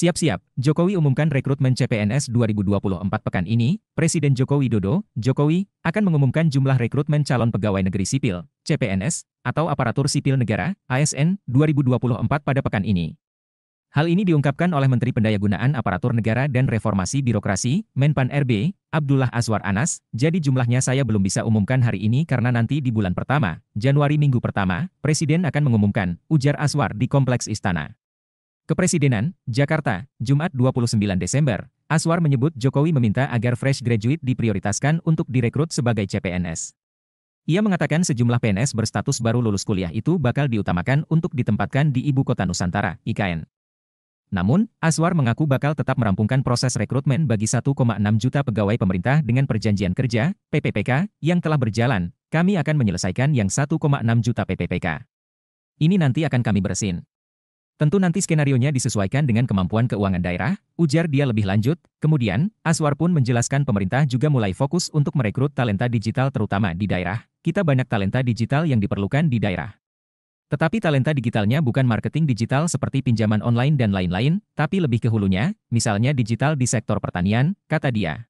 Siap-siap, Jokowi umumkan rekrutmen CPNS 2024 pekan ini, Presiden Jokowi Dodo, Jokowi, akan mengumumkan jumlah rekrutmen calon pegawai negeri sipil, CPNS, atau aparatur sipil negara, ASN, 2024 pada pekan ini. Hal ini diungkapkan oleh Menteri Pendayagunaan Aparatur Negara dan Reformasi Birokrasi, Menpan RB, Abdullah Azwar Anas, jadi jumlahnya saya belum bisa umumkan hari ini karena nanti di bulan pertama, Januari minggu pertama, Presiden akan mengumumkan, ujar Azwar di Kompleks Istana. Kepresidenan, Jakarta, Jumat 29 Desember, Aswar menyebut Jokowi meminta agar fresh graduate diprioritaskan untuk direkrut sebagai CPNS. Ia mengatakan sejumlah PNS berstatus baru lulus kuliah itu bakal diutamakan untuk ditempatkan di Ibu Kota Nusantara, IKN. Namun, Aswar mengaku bakal tetap merampungkan proses rekrutmen bagi 1,6 juta pegawai pemerintah dengan perjanjian kerja, PPPK, yang telah berjalan. Kami akan menyelesaikan yang 1,6 juta PPPK. Ini nanti akan kami bersin. Tentu nanti skenario nya disesuaikan dengan kemampuan keuangan daerah, ujar dia lebih lanjut. Kemudian, Aswar pun menjelaskan pemerintah juga mulai fokus untuk merekrut talenta digital terutama di daerah. Kita banyak talenta digital yang diperlukan di daerah. Tetapi talenta digitalnya bukan marketing digital seperti pinjaman online dan lain-lain, tapi lebih ke hulunya, misalnya digital di sektor pertanian, kata dia.